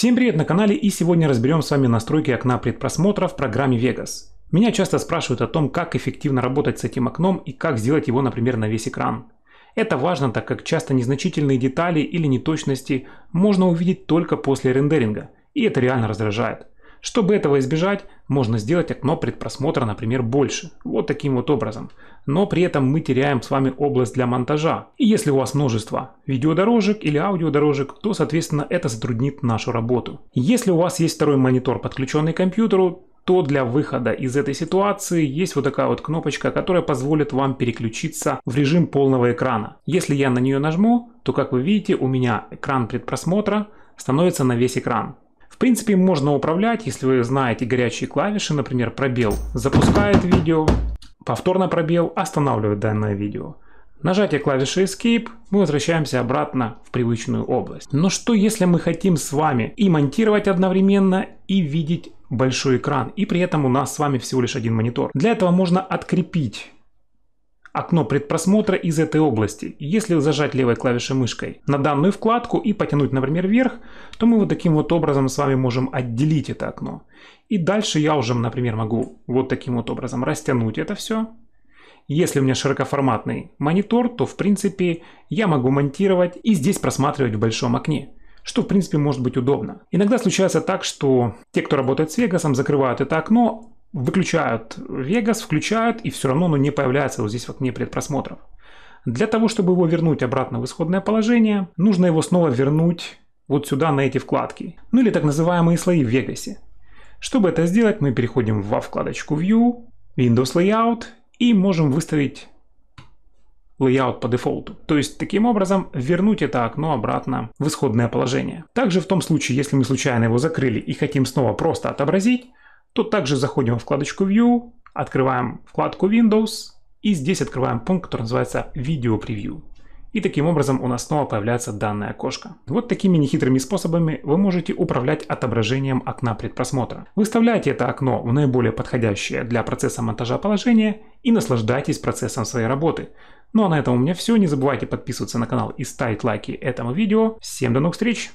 Всем привет на канале и сегодня разберем с вами настройки окна предпросмотра в программе Vegas. Меня часто спрашивают о том, как эффективно работать с этим окном и как сделать его, например, на весь экран. Это важно, так как часто незначительные детали или неточности можно увидеть только после рендеринга, и это реально раздражает. Чтобы этого избежать, можно сделать окно предпросмотра, например, больше, вот таким вот образом. Но при этом мы теряем с вами область для монтажа. И если у вас множество видеодорожек или аудиодорожек, то, соответственно, это затруднит нашу работу. Если у вас есть второй монитор, подключенный к компьютеру, то для выхода из этой ситуации есть вот такая вот кнопочка, которая позволит вам переключиться в режим полного экрана. Если я на нее нажму, то как вы видите, у меня экран предпросмотра становится на весь экран принципе, им можно управлять, если вы знаете горячие клавиши, например, пробел запускает видео, повторно пробел останавливает данное видео. Нажатие клавиши Escape, мы возвращаемся обратно в привычную область. Но что если мы хотим с вами и монтировать одновременно, и видеть большой экран, и при этом у нас с вами всего лишь один монитор? Для этого можно открепить Окно предпросмотра из этой области. Если зажать левой клавишей мышкой на данную вкладку и потянуть, например, вверх, то мы вот таким вот образом с вами можем отделить это окно. И дальше я уже, например, могу вот таким вот образом растянуть это все. Если у меня широкоформатный монитор, то в принципе я могу монтировать и здесь просматривать в большом окне что в принципе может быть удобно. Иногда случается так, что те, кто работает с Вегасом, закрывают это окно, выключают Vegas, включают, и все равно оно не появляется вот здесь в окне предпросмотров. Для того, чтобы его вернуть обратно в исходное положение, нужно его снова вернуть вот сюда, на эти вкладки. Ну или так называемые слои в Вегасе. Чтобы это сделать, мы переходим во вкладочку View, Windows Layout и можем выставить layout по дефолту. То есть таким образом вернуть это окно обратно в исходное положение. Также в том случае, если мы случайно его закрыли и хотим снова просто отобразить, Тут также заходим в вкладочку View, открываем вкладку Windows и здесь открываем пункт, который называется Video Preview. И таким образом у нас снова появляется данное окошко. Вот такими нехитрыми способами вы можете управлять отображением окна предпросмотра. Выставляйте это окно в наиболее подходящее для процесса монтажа положение и наслаждайтесь процессом своей работы. Ну а на этом у меня все. Не забывайте подписываться на канал и ставить лайки этому видео. Всем до новых встреч!